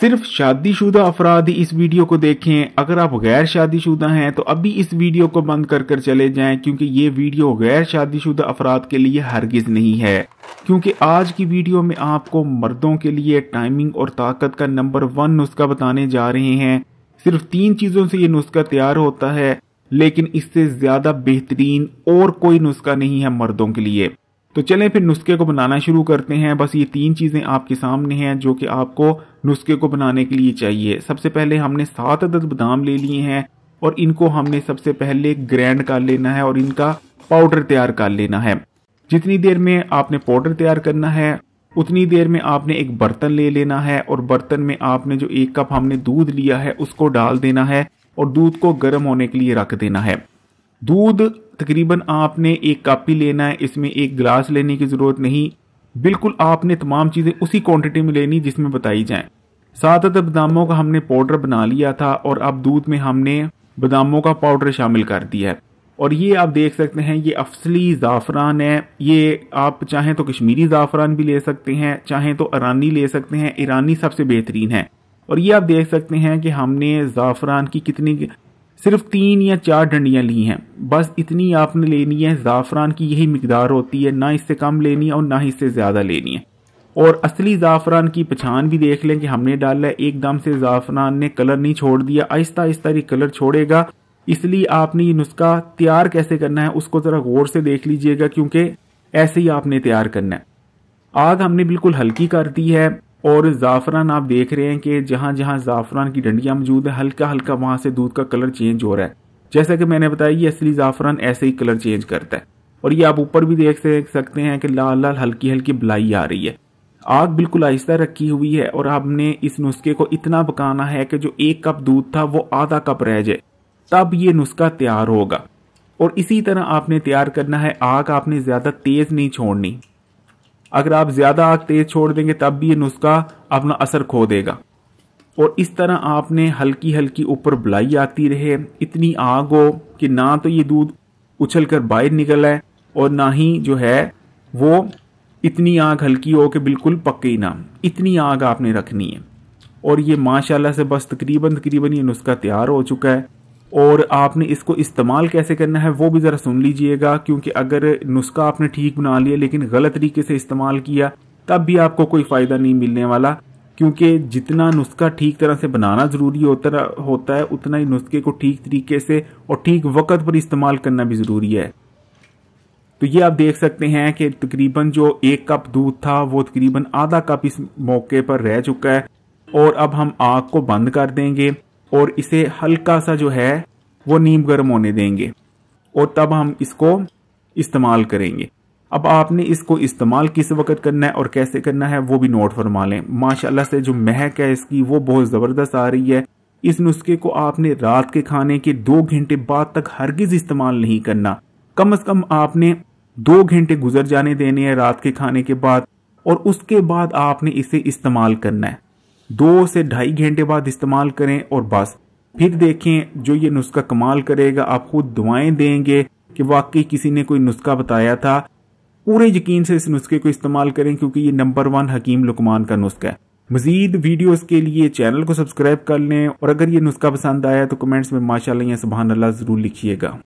सिर्फ शादीशुदा अफराद ही इस वीडियो को देखें अगर आप गैर शादीशुदा हैं तो अभी इस वीडियो को बंद कर कर चले जाएं क्योंकि ये वीडियो गैर शादीशुदा अफराद के लिए हरगिज नहीं है क्योंकि आज की वीडियो में आपको मर्दों के लिए टाइमिंग और ताकत का नंबर वन नुस्खा बताने जा रहे हैं सिर्फ तीन चीज़ों से ये नुस्खा तैयार होता है लेकिन इससे ज़्यादा बेहतरीन और कोई नुस्खा नहीं है मर्दों के लिए तो चलें फिर नुस्खे को बनाना शुरू करते हैं बस ये तीन चीज़ें आपके सामने हैं जो कि आपको नुस्खे को बनाने के लिए चाहिए सबसे पहले हमने सात अदद बादाम ले लिए हैं और इनको हमने सबसे पहले ग्रैंड कर लेना है और इनका पाउडर तैयार कर लेना है जितनी देर में आपने पाउडर तैयार करना है उतनी देर में आपने एक बर्तन ले लेना है और बर्तन में आपने जो एक कप हमने दूध लिया है उसको डाल देना है और दूध को गर्म होने के लिए रख देना है दूध तकरीबन आपने एक कप ही लेना है इसमें एक गिलास लेने की ज़रूरत नहीं बिल्कुल आपने तमाम चीज़ें उसी क्वांटिटी में लेनी जिसमें बताई जाए सात अदद बादामों का हमने पाउडर बना लिया था और अब दूध में हमने बादामों का पाउडर शामिल कर दिया है और ये आप देख सकते हैं ये अफसली ज़ाफ़रान है ये आप चाहें तो कश्मीरी ज़ाफ़रान भी ले सकते हैं चाहें तो ईरानी ले सकते हैं ईरानी सबसे बेहतरीन है और ये आप देख सकते हैं कि हमने ज़ाफ़रान की कितनी सिर्फ तीन या चार डंडियाँ ली हैं बस इतनी आपने लेनी है ज़ाफ़रान की यही मकदार होती है ना इससे कम लेनी है और ना इससे ज़्यादा लेनी है और असली ज़ाफ़रान की पहचान भी देख लें कि हमने डाला है एकदम से ज़ाफ़रान ने कलर नहीं छोड़ दिया आहिस्ता आहिस्ता ये कलर छोड़ेगा इसलिए आपने ये नुस्खा तैयार कैसे करना है उसको ज़रा गौर से देख लीजिएगा क्योंकि ऐसे ही आपने तैयार करना है आग हमने बिल्कुल हल्की कर दी है और ज़ाफ़रान आप देख रहे हैं कि जहाँ जहाँ ज़ाफ़रान की डंडियाँ मौजूद है हल्का हल्का वहाँ से दूध का कलर चेंज हो रहा है जैसा कि मैंने बताया ये असली ज़ाफ़रान ऐसे ही कलर चेंज करता है और ये आप ऊपर भी देख सकते हैं कि लाल लाल हल्की हल्की बलाई आ रही है आग बिल्कुल आहिस्ता रखी हुई है और आपने इस नुस्खे को इतना पकाना है कि जो एक कप दूध था वो आधा कप रह जाए तब ये नुस्खा तैयार होगा और इसी तरह आपने तैयार करना है आग आपने ज़्यादा तेज़ नहीं छोड़नी अगर आप ज़्यादा आग तेज़ छोड़ देंगे तब भी ये नुस्खा अपना असर खो देगा और इस तरह आपने हल्की हल्की ऊपर बुलाई आती रहे इतनी आग हो कि ना तो ये दूध उछल कर बाहर निकल आए और ना ही जो है वो इतनी आग हल्की हो कि बिल्कुल पक्की ना इतनी आग आपने रखनी है और ये माशाल्लाह से बस तकरीबन तकरीबन ये नुस्खा तैयार हो चुका है और आपने इसको इस्तेमाल कैसे करना है वो भी ज़रा सुन लीजिएगा क्योंकि अगर नुस्खा आपने ठीक बना लिया लेकिन गलत तरीके से इस्तेमाल किया तब भी आपको कोई फ़ायदा नहीं मिलने वाला क्योंकि जितना नुस्खा ठीक तरह से बनाना ज़रूरी होता होता है उतना ही नुस्खे को ठीक तरीके से और ठीक वक्त पर इस्तेमाल करना भी ज़रूरी है तो ये आप देख सकते हैं कि तकरीबन जो एक कप दूध था वो तकरीबन आधा कप इस मौके पर रह चुका है और अब हम आग को बंद कर देंगे और इसे हल्का सा जो है वो नीम गर्म होने देंगे और तब हम इसको इस्तेमाल करेंगे अब आपने इसको इस्तेमाल किस वक्त करना है और कैसे करना है वो भी नोट फरमा लें माशाला से जो महक है इसकी वो बहुत ज़बरदस्त आ रही है इस नुस्खे को आपने रात के खाने के दो घंटे बाद तक हरगिज़ इस्तेमाल नहीं करना कम अज़ कम आपने दो घंटे गुजर जाने देने हैं रात के खाने के बाद और उसके बाद आपने इसे इस्तेमाल करना है दो से ढाई घंटे बाद इस्तेमाल करें और बस फिर देखें जो ये नुस्खा कमाल करेगा आप खुद दुआएं देंगे कि वाकई किसी ने कोई नुस्खा बताया था पूरे यकीन से इस नुस्खे को इस्तेमाल करें क्योंकि ये नंबर वन हकीम लुकमान का नुस्खा है मजीद वीडियोस के लिए चैनल को सब्सक्राइब कर लें और अगर ये नुस्खा पसंद आया तो कमेंट्स में माशाल्लाह या अल्लाह ज़रूर लिखिएगा